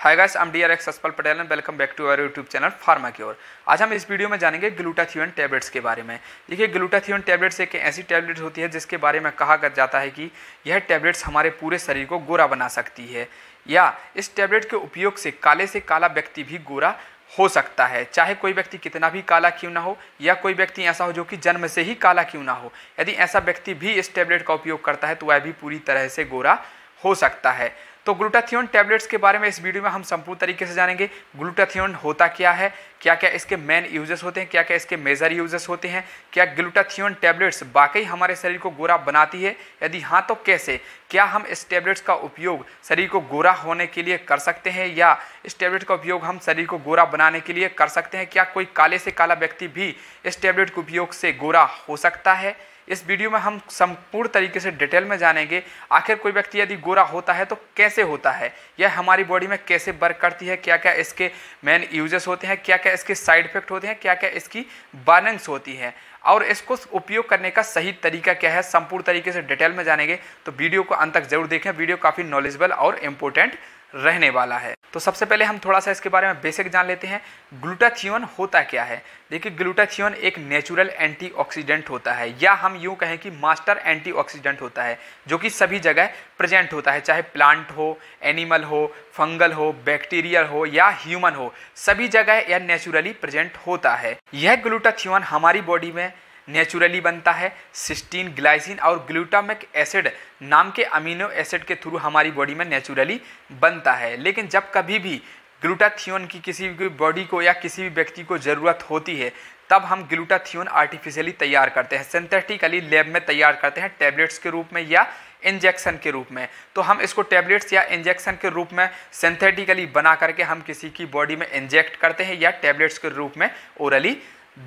hi guys I am D R X सस्पल Patel and welcome back to our YouTube channel pharma की ओर आज हम इस वीडियो में जानेंगे ग्लूटाथियन टैबलेट्स के बारे में देखिए ग्लूटाथियन टैबलेट्स एक ऐसी टैबलेट होती है जिसके बारे में कहा जाता है कि यह टैबलेट्स हमारे पूरे शरीर को गोरा बना सकती है या इस टैबलेट के उपयोग से काले से काला व्यक्ति भी गोरा हो सकता है चाहे कोई व्यक्ति कितना भी काला क्यों ना हो या कोई व्यक्ति ऐसा हो जो कि जन्म से ही काला क्यों ना हो यदि ऐसा व्यक्ति भी इस टैबलेट का उपयोग करता है तो वह भी पूरी तरह से गोरा हो सकता है तो ग्लूटाथियोन टैबलेट्स के बारे में इस वीडियो में हम संपूर्ण तरीके से जानेंगे ग्लूटाथियोन होता क्या है क्या क्या इसके मेन यूजेस होते हैं क्या क्या इसके मेजर यूजेस होते हैं क्या ग्लूटाथियोन टैबलेट्स वाकई हमारे शरीर को गोरा बनाती है यदि हाँ तो कैसे क्या हम इस टैबलेट्स का उपयोग शरीर को गोरा होने के लिए कर सकते हैं या इस टैबलेट का उपयोग हम शरीर को गोरा बनाने के लिए कर सकते हैं क्या कोई काले से काला व्यक्ति भी इस टैबलेट के उपयोग से गोरा हो सकता है इस वीडियो में हम संपूर्ण तरीके से डिटेल में जानेंगे आखिर कोई व्यक्ति यदि गोरा होता है तो कैसे होता है यह हमारी बॉडी में कैसे वर्क करती है क्या क्या इसके मेन यूजेस होते हैं क्या क्या इसके साइड इफेक्ट होते हैं क्या क्या इसकी बर्निंग्स होती है और इसको उपयोग करने का सही तरीका क्या है संपूर्ण तरीके से डिटेल में जानेंगे तो वीडियो को अंत तक जरूर देखें वीडियो काफ़ी नॉलेजेबल और इम्पोर्टेंट रहने वाला है तो सबसे पहले हम थोड़ा सा इसके बारे में बेसिक जान लेते हैं ग्लूटाथियोन होता क्या है देखिए ग्लूटाथियोन एक नेचुरल एंटीऑक्सीडेंट होता है या हम यूँ कहें कि मास्टर एंटीऑक्सीडेंट होता है जो कि सभी जगह प्रेजेंट होता है चाहे प्लांट हो एनिमल हो फंगल हो बैक्टीरियल हो या ह्यूमन हो सभी जगह यह नेचुरली प्रेजेंट होता है यह ग्लूटाथियोन हमारी बॉडी में नेचुरली बनता है सिस्टीन ग्लाइसिन और ग्लूटामिक एसिड नाम के अमीनो एसिड के थ्रू हमारी बॉडी में नेचुरली बनता है लेकिन जब कभी भी ग्लूटाथियोन की किसी भी बॉडी को या किसी भी व्यक्ति को ज़रूरत होती है तब हम ग्लूटाथियोन आर्टिफिशियली तैयार करते हैं सिंथेटिकली लैब में तैयार करते हैं टैबलेट्स के रूप में या इंजेक्शन के रूप में तो हम इसको टैबलेट्स या इंजेक्शन के रूप में सिंथेटिकली बना करके हम किसी की बॉडी में इंजेक्ट करते हैं या टैबलेट्स के रूप में ओरली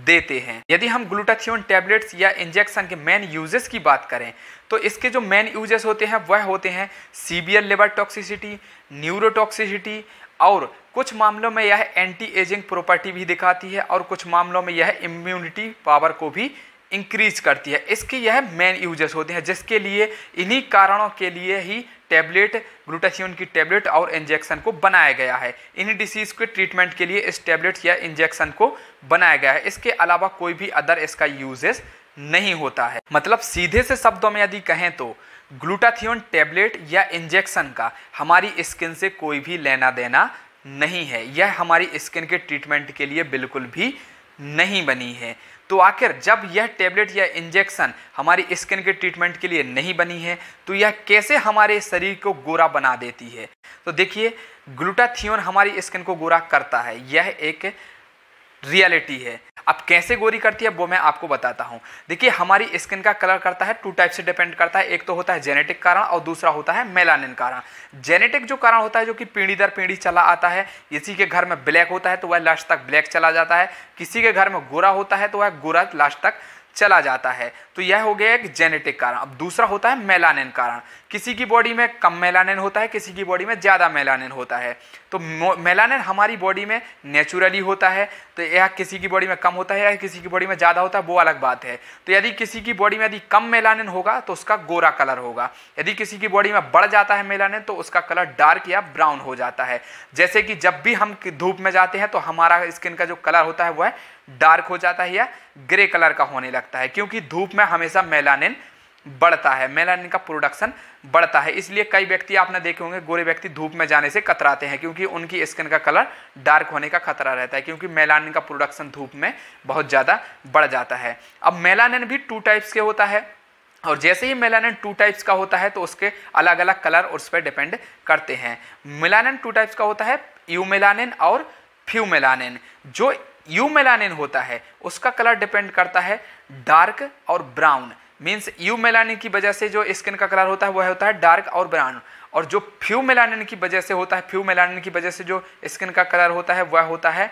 देते हैं यदि हम ग्लूटाथियोन टैबलेट्स या इंजेक्शन के मेन यूजेस की बात करें तो इसके जो मेन यूजेस होते हैं वह होते हैं सीबियर लेबर टॉक्सिसिटी न्यूरोटॉक्सिसिटी और कुछ मामलों में यह एंटी एजिंग प्रॉपर्टी भी दिखाती है और कुछ मामलों में यह इम्यूनिटी पावर को भी इंक्रीज करती है इसके यह मेन यूजेस होते हैं जिसके लिए इन्हीं कारणों के लिए ही टैबलेट ग्लूटाथियोन की टैबलेट और इंजेक्शन को बनाया गया है इन्हीं डिसीज़ के ट्रीटमेंट के लिए इस टैबलेट या इंजेक्शन को बनाया गया है इसके अलावा कोई भी अदर इसका यूजेस नहीं होता है मतलब सीधे से शब्दों में यदि कहें तो ग्लूटाथियोन टैबलेट या इंजेक्शन का हमारी स्किन से कोई भी लेना देना नहीं है यह हमारी स्किन के ट्रीटमेंट के लिए बिल्कुल भी नहीं बनी है तो आखिर जब यह टेबलेट या इंजेक्शन हमारी स्किन के ट्रीटमेंट के लिए नहीं बनी है तो यह कैसे हमारे शरीर को गोरा बना देती है तो देखिए ग्लूटाथियोन हमारी स्किन को गोरा करता है यह एक रियलिटी है अब कैसे गोरी करती है वो मैं आपको बताता हूँ देखिए हमारी स्किन का कलर करता है टू टाइप से डिपेंड करता है एक तो होता है जेनेटिक कारण और दूसरा होता है मेलानिन कारण जेनेटिक जो कारण होता है जो कि पीढ़ी दर पीढ़ी चला आता है किसी के घर में ब्लैक होता है तो वह लास्ट तक ब्लैक चला जाता है किसी के घर में गोरा होता है तो वह गोरा लास्ट तक चला जाता है तो यह हो गया एक जेनेटिक कारण अब दूसरा होता है मेलानिन कारण किसी की बॉडी में कम मेलानिन होता है किसी की बॉडी में ज़्यादा मेलानिन होता है तो मेलानिन हमारी बॉडी में नेचुरली होता है तो यह किसी की बॉडी में कम होता है या किसी की बॉडी में ज़्यादा होता है वो अलग बात है तो यदि किसी की बॉडी में यदि कम मेलानिन होगा तो उसका गोरा कलर होगा यदि किसी की बॉडी में बढ़ जाता है मेलानिन तो उसका कलर डार्क या ब्राउन हो जाता है जैसे कि जब भी हम धूप में जाते हैं तो हमारा स्किन का जो कलर होता है वह डार्क हो जाता है या ग्रे कलर का होने लगता है क्योंकि धूप में हमेशा मेलानिन बढ़ता है मेलानिन का प्रोडक्शन बढ़ता है इसलिए कई व्यक्ति आपने देखे होंगे गोरे व्यक्ति धूप में जाने से कतराते हैं क्योंकि उनकी स्किन का कलर डार्क होने का खतरा रहता है क्योंकि मेलानिन का प्रोडक्शन धूप में बहुत ज़्यादा बढ़ जाता है अब मेलानिन भी टू टाइप्स के होता है और जैसे ही मेलानिन टू टाइप्स का होता है तो उसके अलग अलग कलर उस पर डिपेंड करते हैं मेलानिन टू टाइप्स का होता है यू मेलानिन और फ्यू मेलानिन जो यू मेलानिन होता है उसका कलर डिपेंड करता है डार्क और ब्राउन मीन्स यू मेलानिन की वजह से जो स्किन का कलर होता है वह होता है डार्क और ब्राउन और जो फ्यू मेलानिन की वजह से होता है फ्यू मेलानिन की वजह से जो स्किन का कलर होता है वह होता है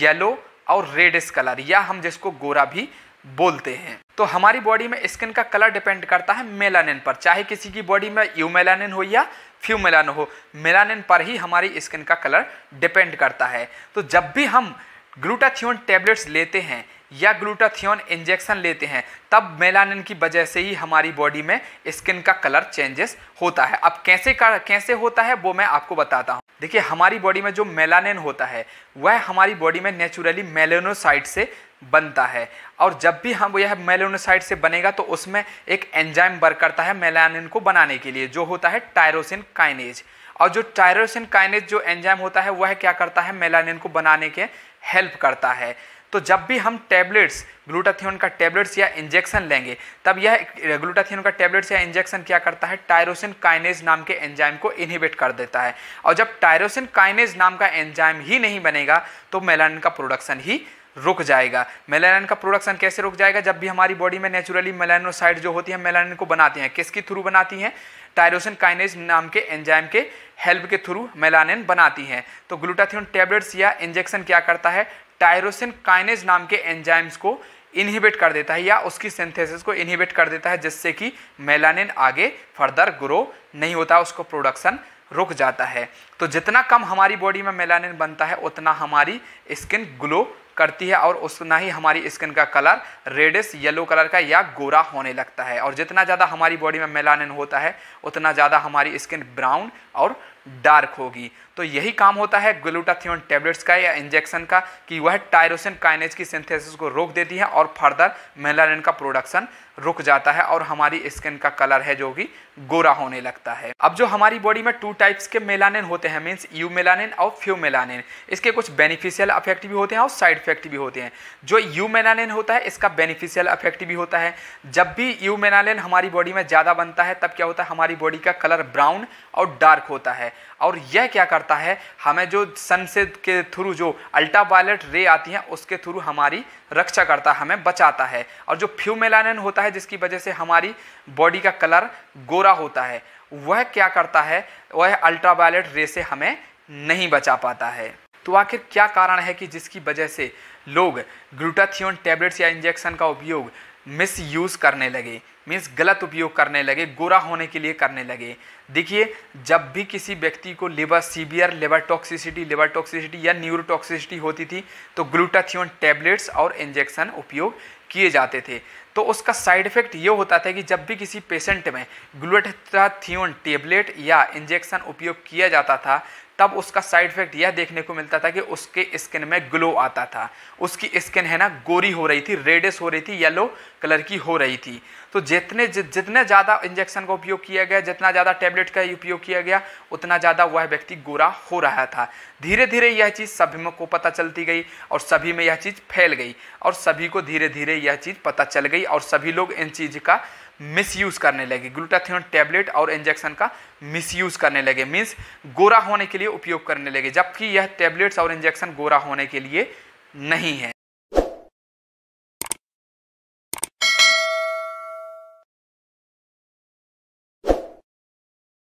येलो और रेडिस कलर या हम जिसको गोरा भी बोलते हैं तो हमारी बॉडी में स्किन का कलर डिपेंड करता है मेलानिन पर चाहे किसी की बॉडी में यू मेलानिन हो या फ्यू मेलानिन हो मेलानिन पर ही हमारी स्किन का कलर डिपेंड करता है तो जब भी हम ग्लूटाथियोन टैबलेट्स लेते हैं या ग्लूटाथियोन इंजेक्शन लेते हैं तब मेलानिन की वजह से ही हमारी बॉडी में स्किन का कलर चेंजेस होता है अब कैसे कर, कैसे होता है वो मैं आपको बताता हूँ देखिए हमारी बॉडी में जो मेलानिन होता है वह हमारी बॉडी में नेचुरली मेलेनोसाइट से बनता है और जब भी हम यह मेलेनोसाइट से बनेगा तो उसमें एक एंजाइम वर्क करता है मेलानिन को बनाने के लिए जो होता है टायरोसिन काइनेज और जो टायरोसिन काइनेज जो एंजाइम होता है वह क्या करता है मेलानिन को बनाने के हेल्प करता है तो जब भी हम टैबलेट्स ग्लूटाथियोन का टैबलेट्स या इंजेक्शन लेंगे तब यह ग्लूटाथियोन का टैबलेट्स या इंजेक्शन क्या करता है टायरोसिन काइनेज नाम के एंजाइम को इनहिबिट कर देता है और जब टायरोसिन काइनेज नाम का एंजाइम ही नहीं बनेगा तो मेलानिन का प्रोडक्शन ही रुक जाएगा मेलानिन का प्रोडक्शन कैसे रुक जाएगा जब भी हमारी बॉडी में नेचुरली मेलानोसाइड जो होती है मेलानिन को बनाती हैं किसके थ्रू बनाती हैं टायरोसिन काइनेज नाम के एंजाइम के हेल्प के थ्रू मेलानिन बनाती हैं तो ग्लूटाथियन टेबलेट्स या इंजेक्शन क्या करता है टायरोसिन काइनेज नाम के एंजाइम्स को इनहिबिट कर देता है या उसकी सिंथेसिस को इनहिबिट कर देता है जिससे कि मेलानिन आगे फर्दर ग्रो नहीं होता उसको प्रोडक्शन रुक जाता है तो जितना कम हमारी बॉडी में मेलानिन बनता है उतना हमारी स्किन ग्लो करती है और उतना ही हमारी स्किन का कलर रेडिस येलो कलर का या गोरा होने लगता है और जितना ज़्यादा हमारी बॉडी में मेलानिन होता है उतना ज़्यादा हमारी स्किन ब्राउन और डार्क होगी तो यही काम होता है ग्लूटाथियोन टेबलेट्स का या इंजेक्शन का कि वह टायरोसिन काइनेज की सिंथेसिस को रोक देती है और फर्दर मेलानिन का प्रोडक्शन रुक जाता है और हमारी स्किन का कलर है जो कि गोरा होने लगता है अब जो हमारी बॉडी में टू टाइप्स के मेलानिन होते हैं मीन्स यू मेलानिन और फ्यू मेलानिन इसके कुछ बेनिफिशियल अफेक्ट भी होते हैं और साइड इफेक्ट भी होते हैं जो यू मेलानिन होता है इसका बेनिफिशियल अफेक्ट भी होता है जब भी यू मेलानिन हमारी बॉडी में ज़्यादा बनता है तब क्या होता है हमारी बॉडी का कलर ब्राउन और डार्क होता है और यह क्या करता है हमें जो सन से के थ्रू जो अल्ट्रा वायलेट रे आती हैं उसके थ्रू हमारी रक्षा करता है हमें बचाता है और जो फ्यूमेलानिन होता है जिसकी वजह से हमारी बॉडी का कलर गोरा होता है वह क्या करता है वह अल्ट्रा वायलेट रे से हमें नहीं बचा पाता है तो आखिर क्या कारण है कि जिसकी वजह से लोग ग्लूटाथियोन टैबलेट्स या इंजेक्शन का उपयोग मिस यूज़ करने लगे मीन्स गलत उपयोग करने लगे गोरा होने के लिए करने लगे देखिए जब भी किसी व्यक्ति को liver severe liver toxicity liver toxicity या न्यूरोटॉक्सिसिटी होती थी तो ग्लूटाथियोन टैबलेट्स और इंजेक्शन उपयोग किए जाते थे तो उसका साइड इफेक्ट ये होता था कि जब भी किसी पेशेंट में ग्लूटाथियोन टेबलेट या इंजेक्शन उपयोग किया जाता था तब उसका साइड इफेक्ट यह देखने को मिलता था कि उसके स्किन में ग्लो आता था उसकी स्किन है ना गोरी हो रही थी रेडिश हो रही थी येलो कलर की हो रही थी तो जितने जितने ज़्यादा इंजेक्शन का उपयोग किया गया जितना ज़्यादा टैबलेट का उपयोग किया गया उतना ज़्यादा वह व्यक्ति गोरा हो रहा था धीरे धीरे यह चीज़ सभी को पता चलती गई और सभी में यह चीज़ फैल गई और सभी को धीरे धीरे यह चीज़ पता चल गई और सभी लोग इन चीज़ का मिसयूज़ करने लगे ग्लूटाथियोन टैबलेट और इंजेक्शन का मिसयूज़ करने लगे मीन्स गोरा होने के लिए उपयोग करने लगे जबकि यह टैबलेट्स और इंजेक्शन गोरा होने के लिए नहीं है